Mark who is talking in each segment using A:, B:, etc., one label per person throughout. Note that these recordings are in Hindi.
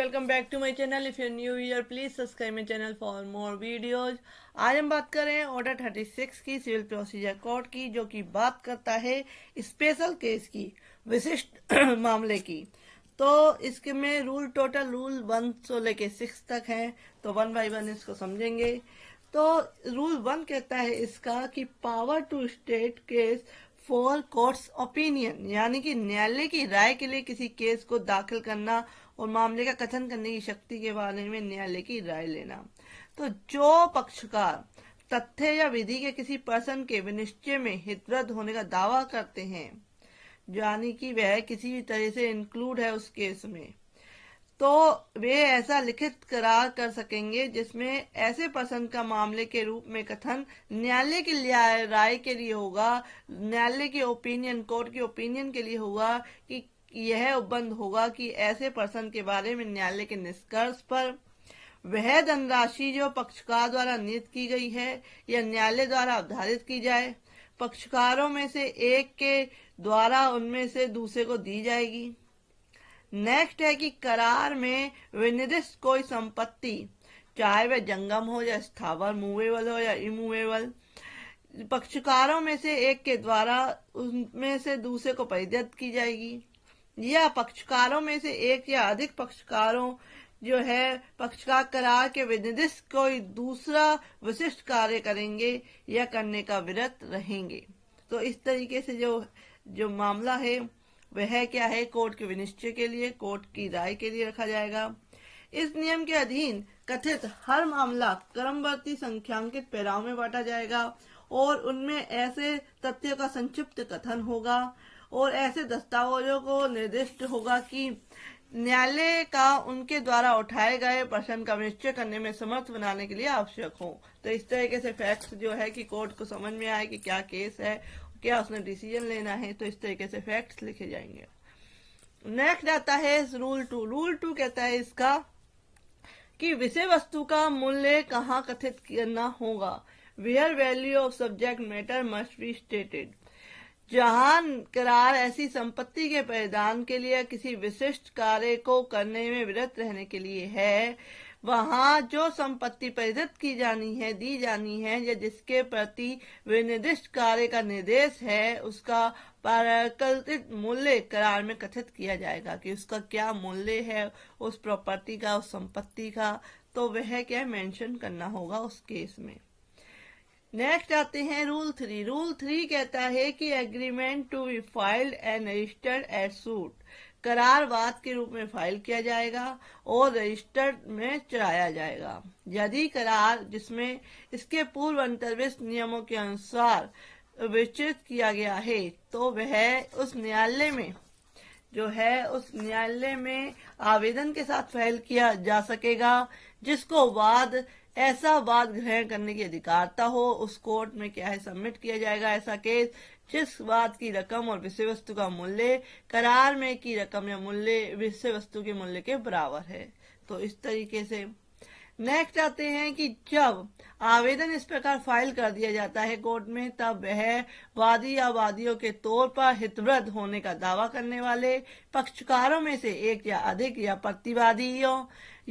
A: Welcome back to my channel if you new year please subscribe my channel for more videos आज हम बात कर रहे हैं ऑर्डर 36 की सिविल प्रोसीजर कोर्ट की जो कि बात करता है स्पेशल केस की विशिष्ट मामले की तो इसके में रूल टोटल रूल वन सो लेके सिक्स तक है तो वन बाई वन इसको समझेंगे तो रूल वन कहता है इसका कि power to state case for courts opinion यानी कि न्यायालय की राय के लिए किसी केस को दाखिल करना और मामले का कथन करने की शक्ति के बारे में न्यायालय की राय लेना तो जो पक्षकार तथ्य या विधि के किसी पर्सन के विनिश्चय में हितरत होने का दावा करते हैं यानी कि वह किसी भी तरह से इंक्लूड है उस केस में तो वे ऐसा लिखित करार कर सकेंगे जिसमें ऐसे पसंद का मामले के रूप में कथन न्यायालय की राय के लिए होगा न्यायालय के ओपिनियन कोर्ट के ओपिनियन के लिए होगा कि यह उपबंध होगा कि ऐसे पर्सन के बारे में न्यायालय के निष्कर्ष पर वह धनराशि जो पक्षकार द्वारा नियुक्त की गई है या न्यायालय द्वारा अवधारित की जाए पक्षकारों में से एक के द्वारा उनमें से दूसरे को दी जाएगी नेक्स्ट है कि करार में विनिर्दिष्ट कोई संपत्ति चाहे वह जंगम हो या स्थावर मूवेबल हो या इमूवेबल पक्षकारों में से एक के द्वारा उनमें से दूसरे को परिदत्त की जाएगी या पक्षकारों में से एक या अधिक पक्षकारों जो है पक्षकार करार के विनिर्दिष्ट कोई दूसरा विशिष्ट कार्य करेंगे या करने का विरत रहेंगे तो इस तरीके से जो जो मामला है वह क्या है कोर्ट के विनिश्चय के लिए कोर्ट की राय के लिए रखा जाएगा इस नियम के अधीन कथित हर मामला क्रमवर्ती संख्यांकित पैराव में बांटा जाएगा और उनमें ऐसे तथ्यों का संक्षिप्त कथन होगा और ऐसे दस्तावेजों को निर्दिष्ट होगा कि न्यायालय का उनके द्वारा उठाए गए प्रश्न का निश्चय करने में समर्थ बनाने के लिए आवश्यक हो तो इस तरीके से फैक्ट्स जो है कि कोर्ट को समझ में आए कि क्या केस है क्या उसने डिसीजन लेना है तो इस तरीके से फैक्ट्स लिखे जाएंगे नेक्स्ट आता है रूल टू रूल टू कहता है इसका कि विषय वस्तु का मूल्य कहाँ कथित करना होगा where value of subject matter must be stated जहां करार ऐसी संपत्ति के परिधान के लिए किसी विशिष्ट कार्य को करने में विरत रहने के लिए है वहाँ जो संपत्ति परिजित की जानी है दी जानी है या जिसके प्रति विनिर्दिष्ट कार्य का निर्देश है उसका परिकल्पित मूल्य करार में कथित किया जाएगा कि उसका क्या मूल्य है उस प्रॉपर्टी का उस संपत्ति का तो वह क्या मेंशन करना होगा उस केस में नेक्स्ट आते हैं रूल थ्री रूल थ्री कहता है कि agreement to be filed and registered at suit करारवाद के रूप में फाइल किया जाएगा और रजिस्टर में चढ़ाया जाएगा यदि करार जिसमें इसके पूर्व अंतर्विष्ट नियमों के अनुसार विस्तृत किया गया है तो वह उस न्यायालय में जो है उस न्यायालय में आवेदन के साथ फाइल किया जा सकेगा जिसको वाद ऐसा वाद ग्रहण करने की अधिकारता हो उस कोर्ट में क्या है सबमिट किया जाएगा ऐसा केस जिस बात की रकम और विषय वस्तु का मूल्य करार में की रकम या मूल्य विषय वस्तु के मूल्य के बराबर है तो इस तरीके से नेक्स्ट आते हैं कि जब आवेदन इस प्रकार फाइल कर दिया जाता है कोर्ट में तब वह वादी या वादियों के तौर पर हितवृत होने का दावा करने वाले पक्षकारों में से एक या अधिक या प्रतिवादियों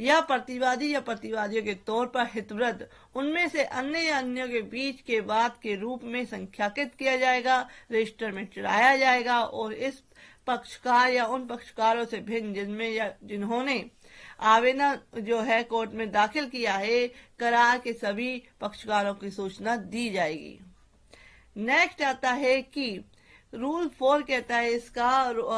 A: या प्रतिवादी या प्रतिवादियों के तौर पर हितवृत उनमें से अन्य या अन्यों के बीच के बाद के रूप में संख्याकित किया जाएगा रजिस्टर में चढ़ाया जाएगा और इस पक्षकार या उन पक्षकारों से भिन्न जिनमें या जिन्होंने आवेदन जो है कोर्ट में दाखिल किया है करार के सभी पक्षकारों की सूचना दी जाएगी नेक्स्ट आता है कि रूल फोर कहता है इसका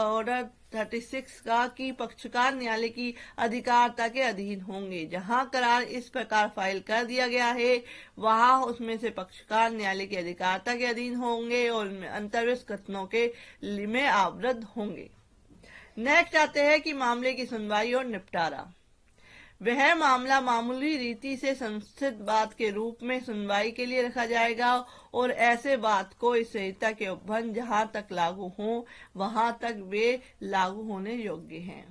A: ऑर्डर थर्टी सिक्स का कि पक्षकार न्यायालय की अधिकारता के अधीन होंगे जहां करार इस प्रकार फाइल कर दिया गया है वहां उसमें से पक्षकार न्यायालय की अधिकारता के अधीन होंगे और अंतरिक्ष कथनों के में आवृद्ध होंगे नेक्स्ट चाहते हैं कि मामले की सुनवाई और निपटारा वह मामला मामूली रीति से संस्थित बात के रूप में सुनवाई के लिए रखा जाएगा और ऐसे बात को इस संहिता के उपभन जहाँ तक लागू हो वहाँ तक वे लागू होने योग्य हैं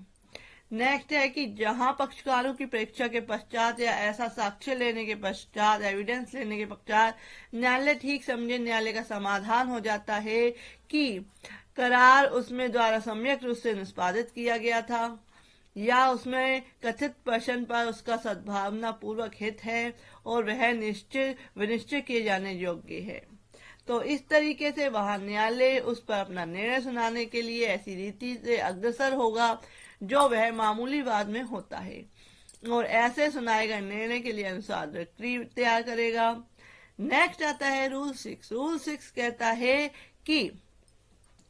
A: नेक्स्ट है कि जहां पक्षकारों की परीक्षा के पश्चात या ऐसा साक्ष्य लेने के पश्चात एविडेंस लेने के पश्चात न्यायालय ठीक समझे न्यायालय का समाधान हो जाता है कि करार उसमें द्वारा सम्यक रूप से निष्पादित किया गया था या उसमें कथित प्रश्न पर उसका सद्भावना पूर्वक हित है और वह निश्चित विनिश्चय किए जाने योग्य है तो इस तरीके से वहां न्यायालय उस पर अपना निर्णय सुनाने के लिए ऐसी रीति से अग्रसर होगा जो वह मामूली बाद में होता है और ऐसे सुनाए गए निर्णय के लिए अनुसार तैयार करेगा नेक्स्ट आता है रूल सिक्स रूल सिक्स कहता है कि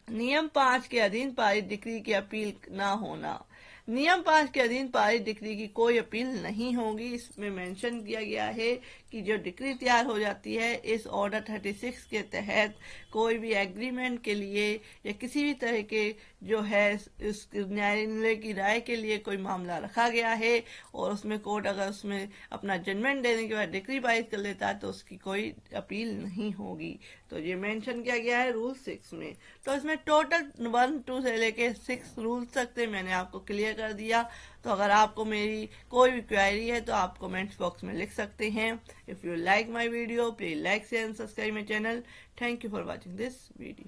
A: नियम पांच के अधीन पारित डिग्री की अपील ना होना नियम पांच के अधीन पारित डिग्री की कोई अपील नहीं होगी इसमें मेंशन किया गया है की जो डिक्री तैयार हो जाती है इस ऑर्डर 36 के तहत कोई भी एग्रीमेंट के लिए या किसी भी तरह के जो है इस न्यायालय की राय के लिए कोई मामला रखा गया है और उसमें कोर्ट अगर उसमें अपना जजमेंट देने के बाद डिक्री बाइज कर लेता है तो उसकी कोई अपील नहीं होगी तो ये मेंशन किया गया है रूल सिक्स में तो इसमें टोटल वन टू से लेके सिक्स रूल तक थे मैंने आपको क्लियर कर दिया तो अगर आपको मेरी कोई भी क्वायरी है तो आप कमेंट्स बॉक्स में लिख सकते हैं If you like my video, please like, share and subscribe my channel. Thank you for watching this video.